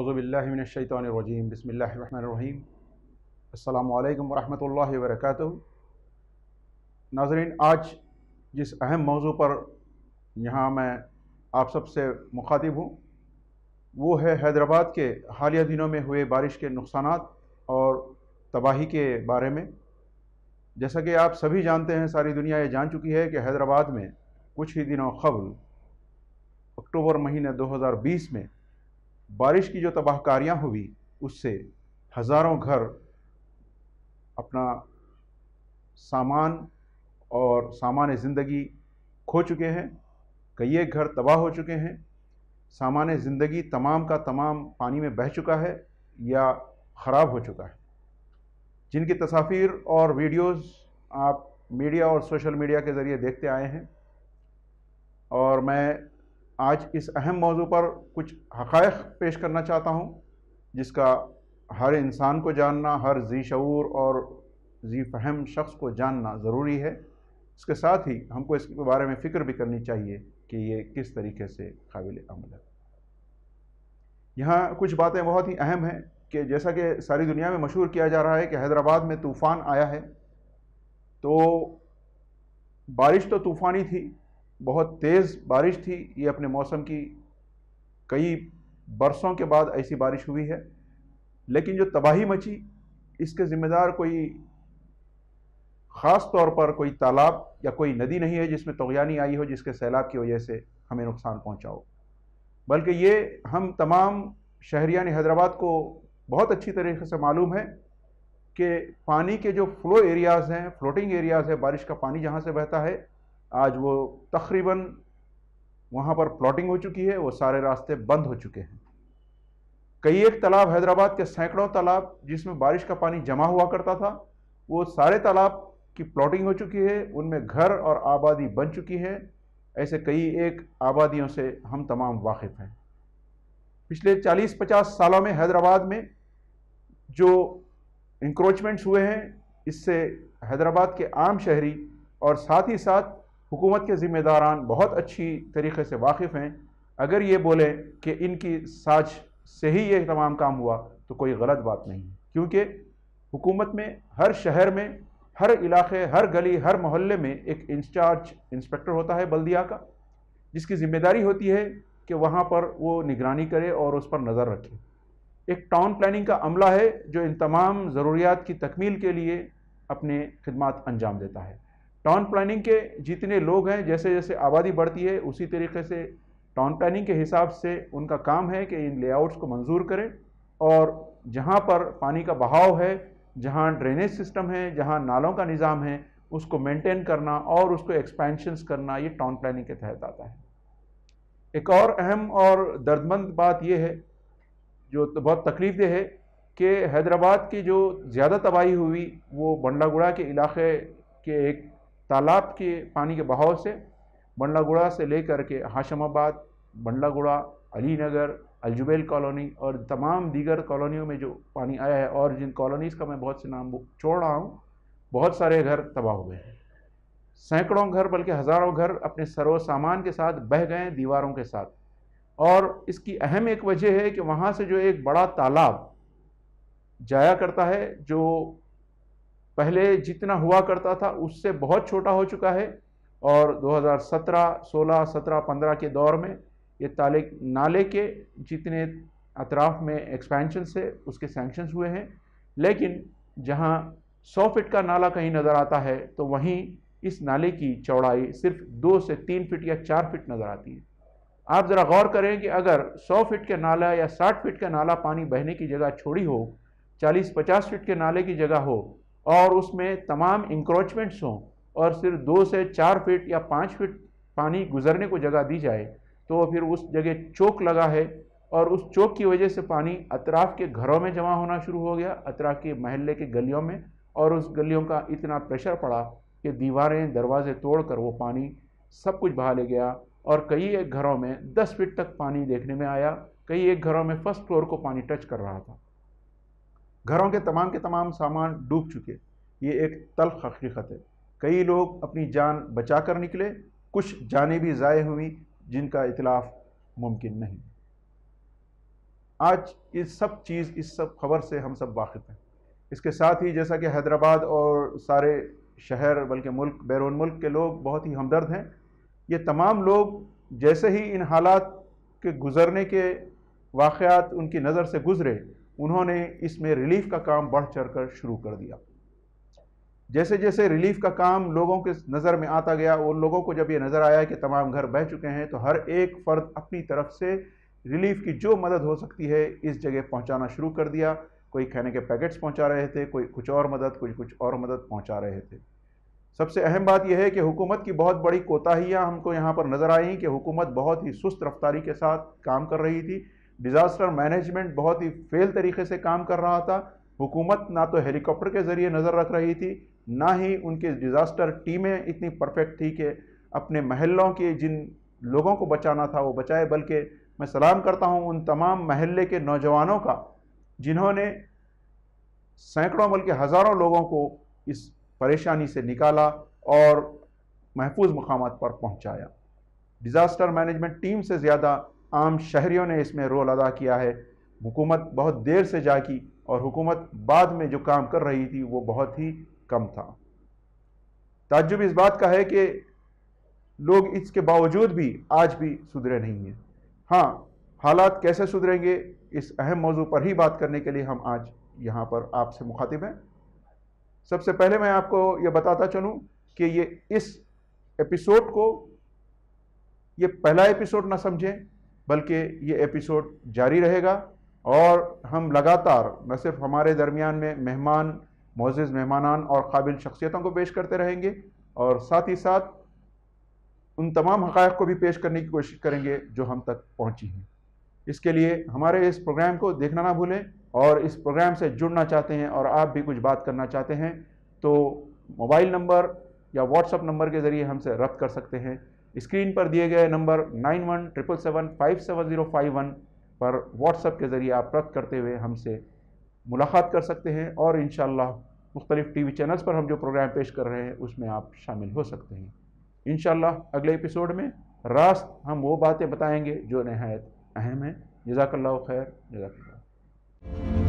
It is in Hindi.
अज़बिल्लिमिनशैतरजीम बसमीम अल्लाम वरहमल वर्क नाजरीन आज जिस अहम मौजू पर यहाँ मैं आप सब से मुखातिब हूँ वो है हैदराबाद के हालिया दिनों में हुए बारिश के नुकसान और तबाही के बारे में जैसा कि आप सभी जानते हैं सारी दुनिया ये जान चुकी है कि हैदराबाद में कुछ ही दिनों कबल अक्टूबर महीने 2020 में बारिश की जो तबाहकारियाँ हुई उससे हज़ारों घर अपना सामान और सामान ज़िंदगी खो चुके हैं कई एक घर तबाह हो चुके हैं सामान ज़िंदगी तमाम का तमाम पानी में बह चुका है या ख़राब हो चुका है जिनकी तस्वीर और वीडियोस आप मीडिया और सोशल मीडिया के ज़रिए देखते आए हैं और मैं आज इस अहम मौजू पर कुछ हक़ पेश करना चाहता हूँ जिसका हर इंसान को जानना हर जी शूर और जी फहम शख्स को जानना ज़रूरी है इसके साथ ही हमको इसके बारे में फ़िक्र भी करनी चाहिए कि ये किस तरीके से काबिल अमल है यहाँ कुछ बातें बहुत ही अहम हैं कि जैसा कि सारी दुनिया में मशहूर किया जा रहा है कि हैदराबाद में तूफ़ान आया है तो बारिश तो तूफ़ानी थी बहुत तेज़ बारिश थी ये अपने मौसम की कई बरसों के बाद ऐसी बारिश हुई है लेकिन जो तबाही मची इसके ज़िम्मेदार कोई ख़ास तौर पर कोई तालाब या कोई नदी नहीं है जिसमें तोगयानी आई हो जिसके सैलाब की वजह से हमें नुकसान हो बल्कि ये हम तमाम शहरियान हैदराबाद को बहुत अच्छी तरीके से मालूम है कि पानी के जो फ़्लो एरियाज़ हैं फ्लोटिंग एरियाज़ है बारिश का पानी जहाँ से बहता है आज वो तकरीबन वहाँ पर प्लॉटिंग हो चुकी है वो सारे रास्ते बंद हो चुके हैं कई एक तालाब हैदराबाद के सैकड़ों तालाब जिसमें बारिश का पानी जमा हुआ करता था वो सारे तालाब की प्लॉटिंग हो चुकी है उनमें घर और आबादी बन चुकी है ऐसे कई एक आबादियों से हम तमाम वाकिफ़ हैं पिछले 40-50 सालों में हैदराबाद में जो इंक्रोचमेंट्स हुए हैं इससे हैदराबाद के आम शहरी और साथ ही साथ हुकूमत के ज़िम्मेदारान बहुत अच्छी तरीके से वाकिफ़ हैं अगर ये बोले कि इनकी साज से ही ये तमाम काम हुआ तो कोई गलत बात नहीं है क्योंकि हुकूमत में हर शहर में हर इलाके हर गली हर मोहल्ले में एक इंचार्ज इंस्पेक्टर होता है बल्दिया का जिसकी ज़िम्मेदारी होती है कि वहाँ पर वो निगरानी करे और उस पर नज़र रखे एक टाउन प्लानिंग का अमला है जो इन तमाम ज़रूरियात की तकमील के लिए अपने खदमात अंजाम देता है टाउन प्लानिंग के जितने लोग हैं जैसे जैसे आबादी बढ़ती है उसी तरीके से टाउन प्लानिंग के हिसाब से उनका काम है कि इन लेआउट्स को मंजूर करें और जहाँ पर पानी का बहाव है जहाँ ड्रेनेज सिस्टम है जहाँ नालों का निज़ाम है उसको मेंटेन करना और उसको एक्सपेंशंस करना ये टाउन प्लानिंग के तहत आता है एक और अहम और दर्दमंद बात यह है जो तो बहुत तकलीफ दे है कि हैदराबाद की जो ज़्यादा तबाही हुई वो बंडलागुड़ा के इलाके के एक तालाब के पानी के बहाव से बंडलागुड़ा से लेकर के हाशमाबाद बंडलागुड़ा अलीनगर अलजुबेल कॉलोनी और तमाम दीगर कॉलोनियों में जो पानी आया है और जिन कॉलोनीज़ का मैं बहुत से नाम छोड़ रहा हूँ बहुत सारे घर तबाह हुए हैं सैकड़ों घर बल्कि हज़ारों घर अपने सरो सामान के साथ बह गए दीवारों के साथ और इसकी अहम एक वजह है कि वहाँ से जो एक बड़ा तालाब जाया करता है जो पहले जितना हुआ करता था उससे बहुत छोटा हो चुका है और 2017, 16, 17, 15 के दौर में ये ताले नाले के जितने अतराफ में एक्सपेंशन से उसके सैंक्शंस हुए हैं लेकिन जहाँ 100 फीट का नाला कहीं नज़र आता है तो वहीं इस नाले की चौड़ाई सिर्फ दो से तीन फीट या चार फीट नज़र आती है आप ज़रा गौर करें कि अगर 100 फीट के नाला या 60 फीट का नाला पानी बहने की जगह छोड़ी हो 40-50 फीट के नाले की जगह हो और उसमें तमाम इंक्रोचमेंट्स हों और सिर्फ दो से चार फीट या पाँच फीट पानी गुजरने को जगह दी जाए तो फिर उस जगह चौक लगा है और उस चौक की वजह से पानी अतराफ के घरों में जमा होना शुरू हो गया अतराफ के महल्ले के गलियों में और उस गलियों का इतना प्रेशर पड़ा कि दीवारें दरवाजे तोड़कर वो पानी सब कुछ बहा ले गया और कई एक घरों में 10 फीट तक पानी देखने में आया कई एक घरों में फर्स्ट फ्लोर को पानी टच कर रहा था घरों के तमाम के तमाम सामान डूब चुके ये एक तल्ख हकीकत है कई लोग अपनी जान बचा कर निकले कुछ जानें भी ज़ाय हुई जिनका इतलाफ मुमकिन नहीं आज इस सब चीज़ इस सब खबर से हम सब वाकिफ़ हैं इसके साथ ही जैसा कि हैदराबाद और सारे शहर बल्कि मुल्क बैरून मुल्क के लोग बहुत ही हमदर्द हैं ये तमाम लोग जैसे ही इन हालात के गुज़रने के वाक़ात उनकी नज़र से गुज़रे उन्होंने इसमें रिलीफ का काम बढ़ चढ़ कर शुरू कर दिया जैसे जैसे रिलीफ का काम लोगों के नज़र में आता गया उन लोगों को जब ये नज़र आया कि तमाम घर बह चुके हैं तो हर एक फ़र्द अपनी तरफ से रिलीफ की जो मदद हो सकती है इस जगह पहुंचाना शुरू कर दिया कोई खाने के पैकेट्स पहुंचा रहे थे कोई कुछ और मदद कुछ कुछ और मदद पहुंचा रहे थे सबसे अहम बात यह है कि हुकूमत की बहुत बड़ी कोताहियाँ हमको यहाँ पर नज़र आई कि हुकूमत बहुत ही सुस्त रफ्तारी के साथ काम कर रही थी डिज़ास्टर मैनेजमेंट बहुत ही फेल तरीके से काम कर रहा था हुकूमत ना तो हेलीकॉप्टर के ज़रिए नज़र रख रही थी ना ही उनके डिज़ास्टर टीमें इतनी परफेक्ट थी कि अपने महलों के जिन लोगों को बचाना था वो बचाए बल्कि मैं सलाम करता हूँ उन तमाम महल्ले के नौजवानों का जिन्होंने सैकड़ों बल्कि हज़ारों लोगों को इस परेशानी से निकाला और महफूज मकाम पर पहुँचाया डिज़ास्टर मैनेजमेंट टीम से ज़्यादा आम शहरीों ने इसमें रोल अदा किया है हुकूमत बहुत देर से जागी और हुकूमत बाद में जो काम कर रही थी वो बहुत ही कम था ताजुब इस बात का है कि लोग इसके बावजूद भी आज भी सुधरे नहीं हैं हाँ हालात कैसे सुधरेंगे इस अहम मौजू पर ही बात करने के लिए हम आज यहाँ पर आपसे मुखातिब हैं सबसे पहले मैं आपको ये बताता चलूँ कि ये इस एपिसोड को ये पहला एपिसोड ना समझें बल्कि ये एपिसोड जारी रहेगा और हम लगातार न सिर्फ हमारे दरमियान में मेहमान मोजिज़ मेहमानान और काबिल शख्सियतों को पेश करते रहेंगे और साथ ही साथ उन तमाम हक़ को भी पेश करने की कोशिश करेंगे जो हम तक पहुँची हैं इसके लिए हमारे इस प्रोग्राम को देखना ना भूलें और इस प्रोग्राम से जुड़ना चाहते हैं और आप भी कुछ बात करना चाहते हैं तो मोबाइल नंबर या व्हाट्सअप नंबर के ज़रिए हमसे रब्त कर सकते हैं स्क्रीन पर दिए गए number nine one triple seven five seven zero five one पर व्हाट्सएप के ज़रिए आप रख करते हुए हमसे मुलाकात कर सकते हैं और इन मुख्तलिफ़ टी वी चैनल्स पर हम जो प्रोग्राम पेश कर रहे हैं उसमें आप शामिल हो सकते हैं इन अगले एपिसोड में रास्त हम वो बातें बताएंगे जो नहायत अहम हैं जजाकल्ला खैर जजाक